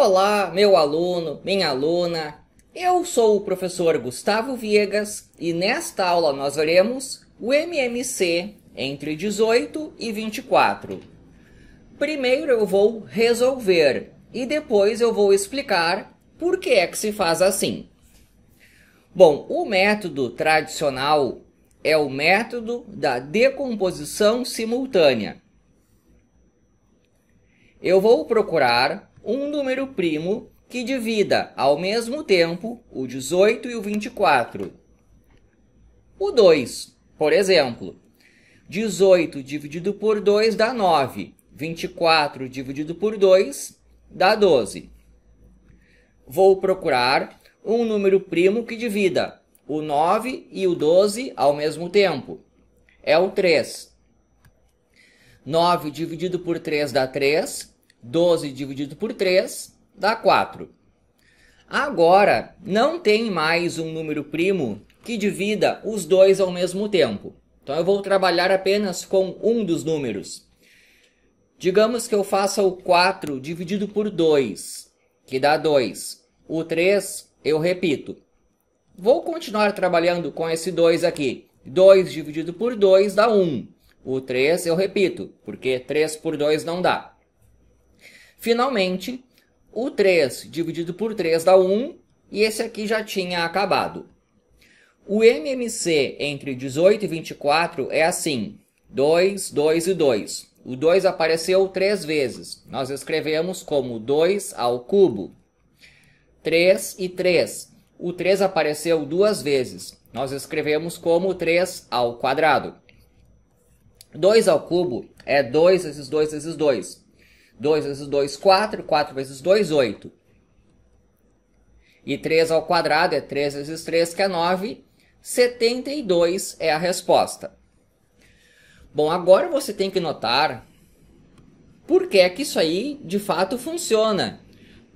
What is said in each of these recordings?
Olá, meu aluno, minha aluna. Eu sou o professor Gustavo Viegas e nesta aula nós veremos o MMC entre 18 e 24. Primeiro eu vou resolver e depois eu vou explicar por que é que se faz assim. Bom, o método tradicional é o método da decomposição simultânea. Eu vou procurar um número primo que divida ao mesmo tempo o 18 e o 24. O 2, por exemplo. 18 dividido por 2 dá 9. 24 dividido por 2 dá 12. Vou procurar um número primo que divida o 9 e o 12 ao mesmo tempo. É o 3. 9 dividido por 3 dá 3. 12 dividido por 3 dá 4. Agora, não tem mais um número primo que divida os dois ao mesmo tempo. Então, eu vou trabalhar apenas com um dos números. Digamos que eu faça o 4 dividido por 2, que dá 2. O 3, eu repito. Vou continuar trabalhando com esse 2 aqui. 2 dividido por 2 dá 1. O 3, eu repito, porque 3 por 2 não dá. Finalmente, o 3 dividido por 3 dá 1, e esse aqui já tinha acabado. O MMC entre 18 e 24 é assim, 2, 2 e 2. O 2 apareceu três vezes. Nós escrevemos como 2 ao cubo. 3 e 3. O 3 apareceu duas vezes. Nós escrevemos como 3 ao quadrado. 2 ao cubo é 2 vezes 2 vezes 2. 2 vezes 2, 4. 4 vezes 2, 8. E 3 ao quadrado é 3 vezes 3, que é 9. 72 é a resposta. Bom, agora você tem que notar por que é que isso aí de fato funciona.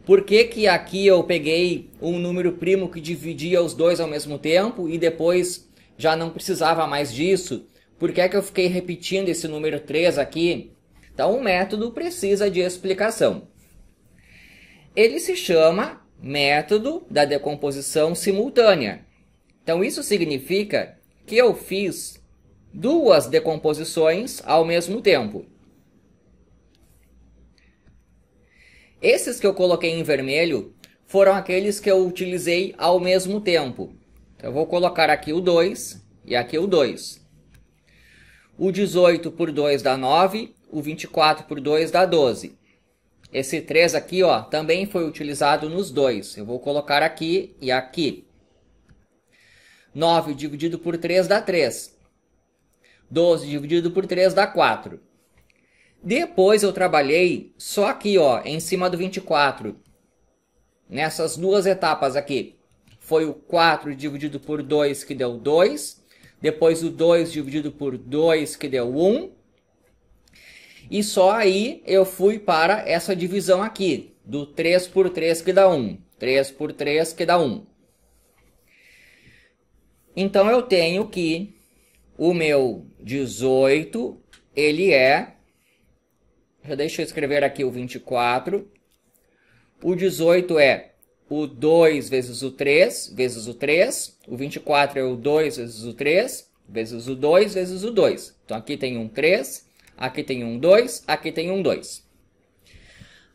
Por que, que aqui eu peguei um número primo que dividia os dois ao mesmo tempo e depois já não precisava mais disso? Por que é que eu fiquei repetindo esse número 3 aqui então, o método precisa de explicação. Ele se chama método da decomposição simultânea. Então, isso significa que eu fiz duas decomposições ao mesmo tempo. Esses que eu coloquei em vermelho foram aqueles que eu utilizei ao mesmo tempo. Então, eu vou colocar aqui o 2 e aqui o 2. O 18 por 2 dá 9, o 24 por 2 dá 12. Esse 3 aqui ó, também foi utilizado nos dois. Eu vou colocar aqui e aqui. 9 dividido por 3 dá 3. 12 dividido por 3 dá 4. Depois eu trabalhei só aqui, ó, em cima do 24. Nessas duas etapas aqui. Foi o 4 dividido por 2 que deu 2. Depois o 2 dividido por 2 que deu 1. E só aí eu fui para essa divisão aqui, do 3 por 3 que dá 1. 3 por 3 que dá 1. Então eu tenho que o meu 18, ele é... Já deixa eu escrever aqui o 24. O 18 é o 2 vezes o 3, vezes o 3. O 24 é o 2 vezes o 3, vezes o 2, vezes o 2. Então, aqui tem um 3, Aqui tem um 2, aqui tem um 2.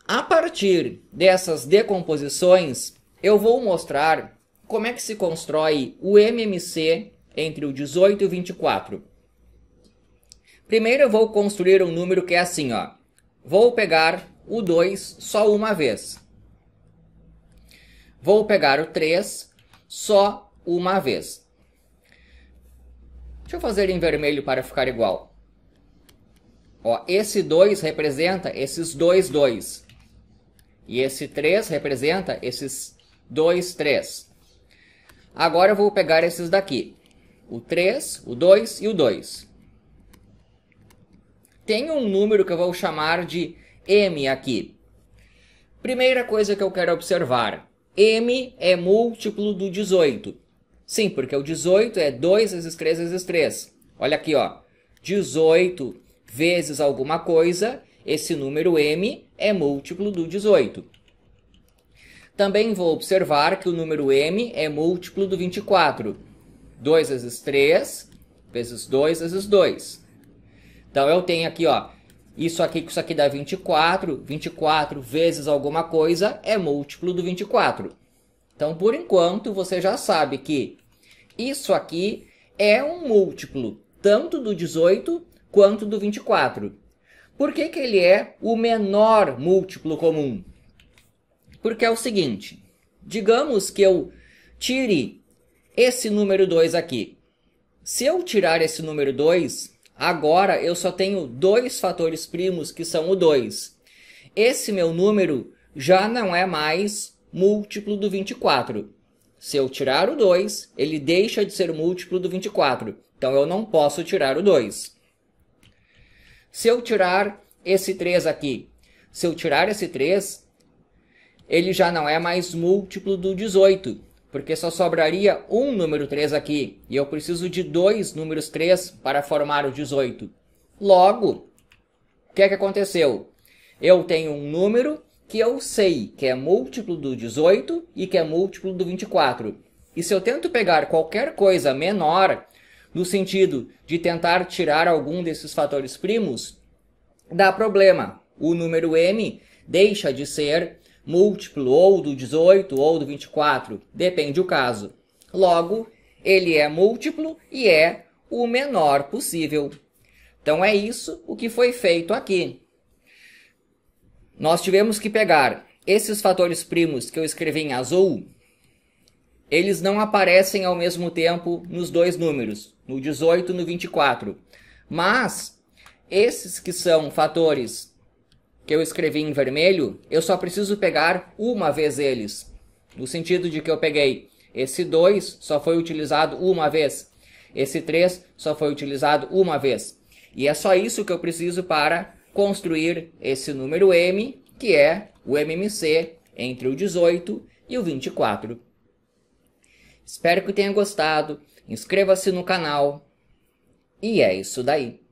A partir dessas decomposições, eu vou mostrar como é que se constrói o MMC entre o 18 e o 24. Primeiro eu vou construir um número que é assim, ó. Vou pegar o 2 só uma vez. Vou pegar o 3 só uma vez. Deixa eu fazer em vermelho para ficar igual. Ó, esse 2 representa esses 2, 2. E esse 3 representa esses 2, 3. Agora eu vou pegar esses daqui. O 3, o 2 e o 2. Tem um número que eu vou chamar de M aqui. Primeira coisa que eu quero observar. M é múltiplo do 18. Sim, porque o 18 é 2 vezes 3 vezes 3. Olha aqui, ó. 18 vezes alguma coisa, esse número m é múltiplo do 18. Também vou observar que o número m é múltiplo do 24. 2 vezes 3, vezes 2, vezes 2. Então, eu tenho aqui, ó, isso aqui que isso aqui dá 24, 24 vezes alguma coisa é múltiplo do 24. Então, por enquanto, você já sabe que isso aqui é um múltiplo tanto do 18 quanto do 24. Por que, que ele é o menor múltiplo comum? Porque é o seguinte, digamos que eu tire esse número 2 aqui. Se eu tirar esse número 2, agora eu só tenho dois fatores primos que são o 2. Esse meu número já não é mais múltiplo do 24. Se eu tirar o 2, ele deixa de ser múltiplo do 24. Então eu não posso tirar o 2. Se eu tirar esse 3 aqui, se eu tirar esse 3, ele já não é mais múltiplo do 18, porque só sobraria um número 3 aqui, e eu preciso de dois números 3 para formar o 18. Logo, o que é que aconteceu? Eu tenho um número que eu sei que é múltiplo do 18 e que é múltiplo do 24. E se eu tento pegar qualquer coisa menor no sentido de tentar tirar algum desses fatores primos, dá problema. O número m deixa de ser múltiplo ou do 18 ou do 24, depende o caso. Logo, ele é múltiplo e é o menor possível. Então é isso o que foi feito aqui. Nós tivemos que pegar esses fatores primos que eu escrevi em azul eles não aparecem ao mesmo tempo nos dois números, no 18 e no 24. Mas esses que são fatores que eu escrevi em vermelho, eu só preciso pegar uma vez eles. No sentido de que eu peguei esse 2 só foi utilizado uma vez, esse 3 só foi utilizado uma vez. E é só isso que eu preciso para construir esse número M, que é o MMC entre o 18 e o 24. Espero que tenha gostado. Inscreva-se no canal. E é isso daí.